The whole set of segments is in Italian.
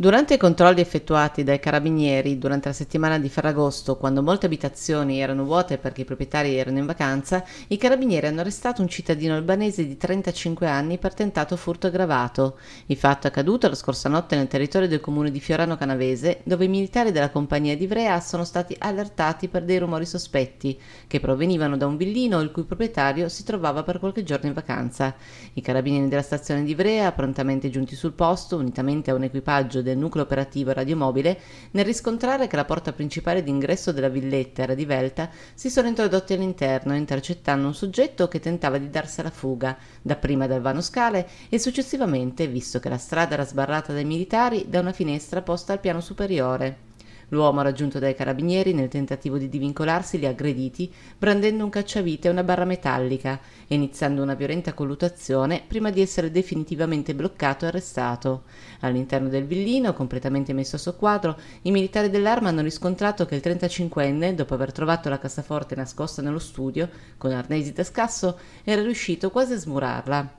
Durante i controlli effettuati dai carabinieri durante la settimana di Ferragosto, quando molte abitazioni erano vuote perché i proprietari erano in vacanza, i carabinieri hanno arrestato un cittadino albanese di 35 anni per tentato furto aggravato. Il fatto è accaduto la scorsa notte nel territorio del comune di Fiorano Canavese, dove i militari della compagnia di Ivrea sono stati allertati per dei rumori sospetti, che provenivano da un villino il cui proprietario si trovava per qualche giorno in vacanza. I carabinieri della stazione di Ivrea, prontamente giunti sul posto, unitamente a un equipaggio del nucleo operativo radiomobile, nel riscontrare che la porta principale d'ingresso della villetta era divelta, si sono introdotti all'interno, intercettando un soggetto che tentava di darsi alla fuga, dapprima dal vano scale e successivamente, visto che la strada era sbarrata dai militari, da una finestra posta al piano superiore. L'uomo raggiunto dai carabinieri nel tentativo di divincolarsi li ha aggrediti, brandendo un cacciavite e una barra metallica e iniziando una violenta colluttazione prima di essere definitivamente bloccato e arrestato. All'interno del villino, completamente messo a soqquadro, i militari dell'arma hanno riscontrato che il 35enne, dopo aver trovato la cassaforte nascosta nello studio, con arnesi da scasso, era riuscito quasi a smurarla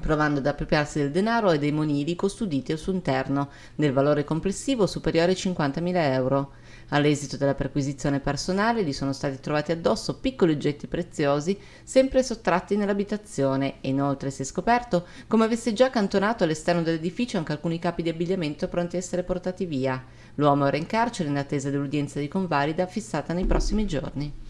provando ad appropriarsi del denaro e dei monili custoditi al suo interno, del valore complessivo superiore ai 50.000 euro. All'esito della perquisizione personale gli sono stati trovati addosso piccoli oggetti preziosi, sempre sottratti nell'abitazione, e inoltre si è scoperto come avesse già accantonato all'esterno dell'edificio anche alcuni capi di abbigliamento pronti a essere portati via. L'uomo era in carcere in attesa dell'udienza di convalida fissata nei prossimi giorni.